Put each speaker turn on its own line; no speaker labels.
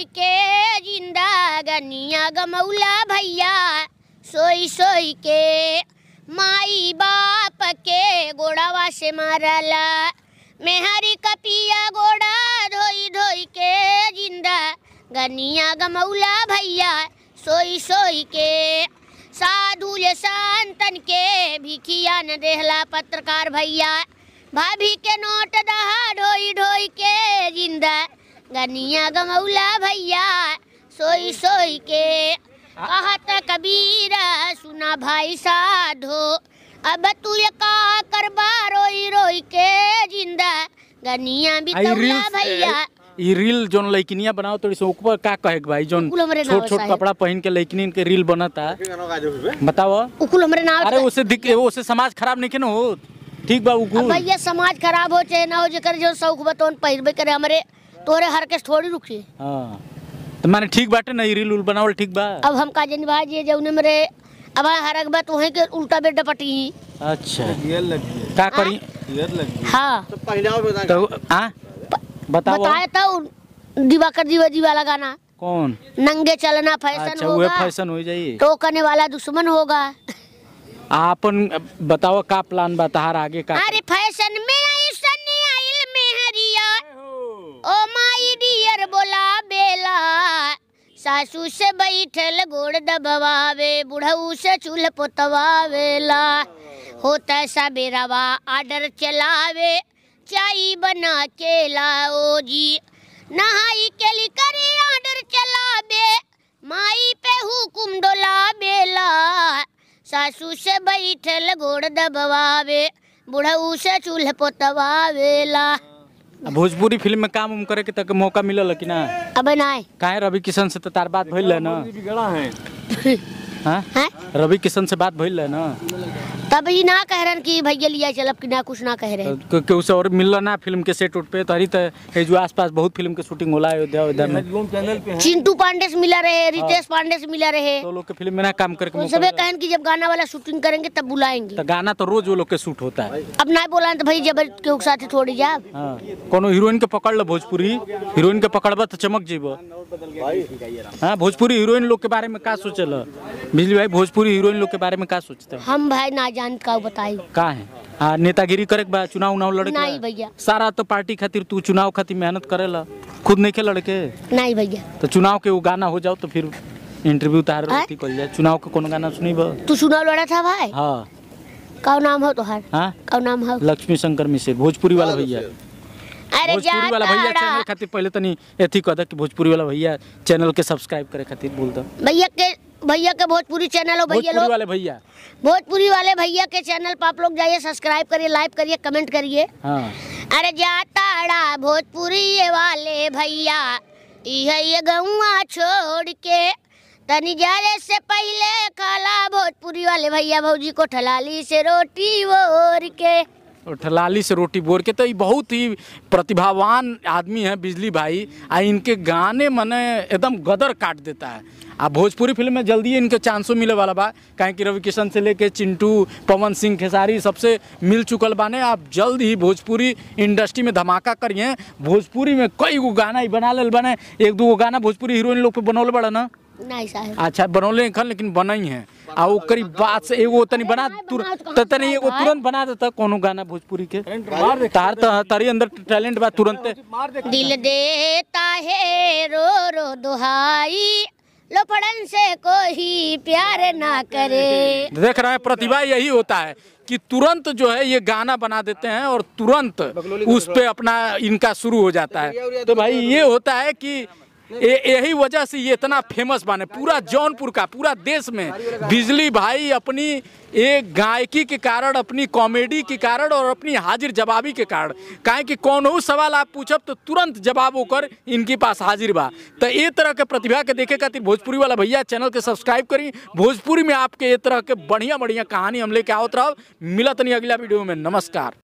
सोई के जिंदा गनिया गमौला भैया सोई सोई के माई बाप के गोड़ावा से मारला मेहरी कपिया गोड़ा धोई धोई के जिंदा गनिया गमौला भैया सोई सोई के साधु ये संतन के भिखिया न देहला पत्रकार भैया भाभी के नोट दहा ढोई ढोई के जिंदा गनिया गमौला भैया सोई सोई के कहत कबीरा सुना भाई साधो अब तू ये का कर रोई रोई के जिंदा गनिया भी तौला भैया
ये रील जोन लइकनिया बनाओ तो इसे ऊपर का कहे भाई जोन छोट छोट कपड़ा पहन के लइकनिन के रील बनता बताओ उकुल हमरे नाम अरे उसे दिख उसे समाज खराब नहीं के न हो ठीक बा उकुल भैया
समाज खराब हो चाहे ना हो जेकर जो शौक बतोन पहिरबे करे हमरे तोरे हर के थोड़ी रुकी
हां तो माने ठीक बाटे नहीं रील उल बनावल ठीक बा
अब हम का जन भाई ये जौने मेरे अब हरक बात तो वहीं के उल्टा बेड डपटी
अच्छा ये लग गई का करी ये लग गई हां तो पहनाओ बता तो हां बताओ बताए
तो दिवाकर जीवा जीवा लगाना कौन नंगे चलना फैशन अच्छा, होगा फैशन
हो जाई तो
करने वाला दुश्मन होगा
आपन बताओ का प्लान बता रहा आगे का
अरे फैशन में सासू से बैठल गोड़ दबवावे बुढ़ऊ से चूल्ह पोतवावेला होता सबेरावा आर्डर चलावे चाय बना के लाओ जी नहाई के लिए करे आर्डर चलावे माई पे हुकुम डोला बेला सासू से बैठल गोड़ दबवावे बुढ़ऊ से चूल्ह पोतवावेला
भोजपुरी फिल्म में काम उम करे के तक मौका मिले कि ना अबे ना रवि किशन से तो तार बात भइल है ना हाँ? हाँ? रवि किशन से बात भइल है ना
तब ही ना कह रहे कि भैया लिया चल अब ना कुछ ना कह रहे
क्योंकि उसे और मिल ना फिल्म के सेट उट पे तो हरी जो आसपास बहुत फिल्म के शूटिंग होला अयोध्या अयोध्या में
चिंटू पांडे से मिला रहे हाँ। रितेश पांडे से मिला रहे तो लोग के
फिल्म में ना काम करके तो सब
कहन की जब गाना वाला शूटिंग करेंगे तब बुलाएंगे तो
गाना तो रोज वो लोग के शूट होता है
अब ना बोला तो भाई जब के साथ थोड़ी जा
हाँ। कोनो हीरोइन के पकड़ लो भोजपुरी हीरोइन के पकड़बा तो चमक जेब हाँ भोजपुरी हीरोइन लोग के बारे में का सोचल बिजली भाई भोजपुरी हीरोइन लोग के बारे में का सोचते
हम भाई ना जान का बताई
का है आ, नेतागिरी करे बा चुनाव उनाव लड़के नहीं भैया सारा तो पार्टी खातिर तू चुनाव खातिर मेहनत करे ला खुद नहीं खे लड़के नहीं भैया तो चुनाव के वो गाना हो जाओ तो फिर इंटरव्यू तार चुनाव के कौन गाना सुनी
तू चुनाव लड़ा था भाई
हाँ नाम हो तोहार हाँ नाम हो लक्ष्मी शंकर मिश्र भोजपुरी वाला भैया
भोजपुरी वाला भैया चैनल
खातिर पहले तो नहीं एथी कह दे कि भोजपुरी वाला भैया चैनल के सब्सक्राइब करे खातिर बोल दो
भैया के भैया के भोजपुरी चैनल हो भैया लोग वाले भैया भोजपुरी वाले भैया के चैनल पर आप लोग जाइए सब्सक्राइब करिए लाइक करिए कमेंट करिए हाँ। अरे जाता भोजपुरी वाले भैया ये गुआ छोड़ के तनी जाने से पहले खाला भोजपुरी वाले भैया भौजी को ठलाली से रोटी ओर के
ठलाली से रोटी बोर के तो ये बहुत ही प्रतिभावान आदमी है बिजली भाई आ इनके गाने मने एकदम गदर काट देता है आ भोजपुरी फिल्म में जल्दी इनके चांसों मिले वाला बा कहें कि रवि किशन से लेके चिंटू पवन सिंह खेसारी सबसे मिल चुकल बाने आप जल्द ही भोजपुरी इंडस्ट्री में धमाका करिए भोजपुरी में कई गो गाना ही बना ले बने एक दो गाना भोजपुरी हीरोइन लोग पे बनौले बड़ा ना
अच्छा
बनौले खन लेकिन बनाई हैं आ ओकरी बात से एगो तनी बना तुरंत तनी एगो तुरंत बना देता कोनो गाना भोजपुरी के तार तारी अंदर टैलेंट बा तुरंत
दिल देता है रो रो दुहाई लोपड़न से कोई प्यार ना करे
देख रहे हैं प्रतिभा यही होता है कि तुरंत जो है ये गाना बना देते हैं और तुरंत उस पे अपना इनका शुरू हो जाता है तो भाई ये होता है कि यही वजह से ये इतना फेमस बने पूरा जौनपुर का पूरा देश में बिजली भाई अपनी एक गायकी के कारण अपनी कॉमेडी के कारण और अपनी हाजिर जवाबी के कारण काहे कि कौन हो सवाल आप पूछब तो तुरंत जवाब होकर इनके पास हाजिर बा तो ये तरह के प्रतिभा के देखे खातिर भोजपुरी वाला भैया चैनल के सब्सक्राइब करी भोजपुरी में आपके ये तरह के बढ़िया बढ़िया कहानी हम लेके आओत रहो मिलत नहीं अगला वीडियो में नमस्कार